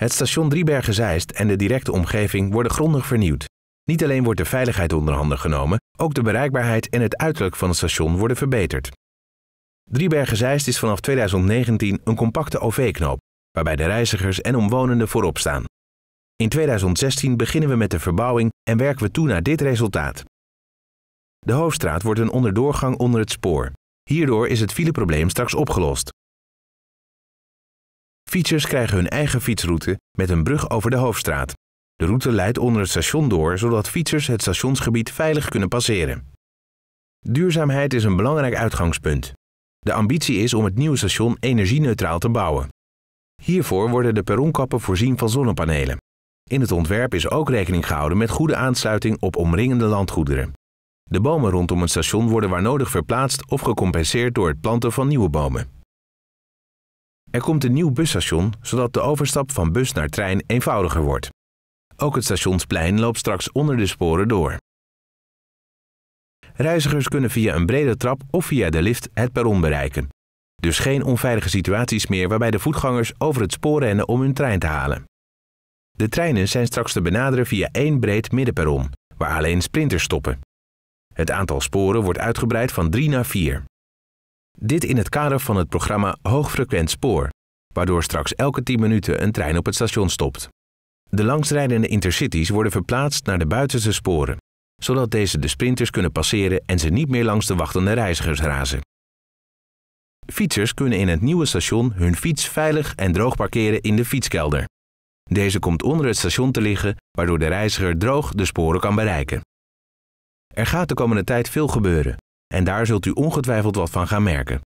Het station Driebergen-Zeist en de directe omgeving worden grondig vernieuwd. Niet alleen wordt de veiligheid onder handen genomen, ook de bereikbaarheid en het uiterlijk van het station worden verbeterd. Driebergen-Zeist is vanaf 2019 een compacte OV-knoop, waarbij de reizigers en omwonenden voorop staan. In 2016 beginnen we met de verbouwing en werken we toe naar dit resultaat. De Hoofdstraat wordt een onderdoorgang onder het spoor. Hierdoor is het fileprobleem straks opgelost. Fietsers krijgen hun eigen fietsroute met een brug over de Hoofdstraat. De route leidt onder het station door, zodat fietsers het stationsgebied veilig kunnen passeren. Duurzaamheid is een belangrijk uitgangspunt. De ambitie is om het nieuwe station energie-neutraal te bouwen. Hiervoor worden de perronkappen voorzien van zonnepanelen. In het ontwerp is ook rekening gehouden met goede aansluiting op omringende landgoederen. De bomen rondom het station worden waar nodig verplaatst of gecompenseerd door het planten van nieuwe bomen. Er komt een nieuw busstation, zodat de overstap van bus naar trein eenvoudiger wordt. Ook het stationsplein loopt straks onder de sporen door. Reizigers kunnen via een brede trap of via de lift het perron bereiken. Dus geen onveilige situaties meer waarbij de voetgangers over het spoor rennen om hun trein te halen. De treinen zijn straks te benaderen via één breed middenperron, waar alleen sprinters stoppen. Het aantal sporen wordt uitgebreid van 3 naar 4. Dit in het kader van het programma Hoogfrequent Spoor, waardoor straks elke 10 minuten een trein op het station stopt. De langsrijdende intercities worden verplaatst naar de buitenste sporen, zodat deze de sprinters kunnen passeren en ze niet meer langs de wachtende reizigers razen. Fietsers kunnen in het nieuwe station hun fiets veilig en droog parkeren in de fietskelder. Deze komt onder het station te liggen, waardoor de reiziger droog de sporen kan bereiken. Er gaat de komende tijd veel gebeuren, en daar zult u ongetwijfeld wat van gaan merken.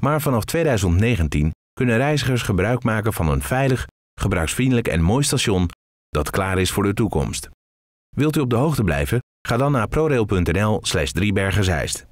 Maar vanaf 2019 kunnen reizigers gebruik maken van een veilig, gebruiksvriendelijk en mooi station dat klaar is voor de toekomst. Wilt u op de hoogte blijven? Ga dan naar prorail.nl/driebergenzeist.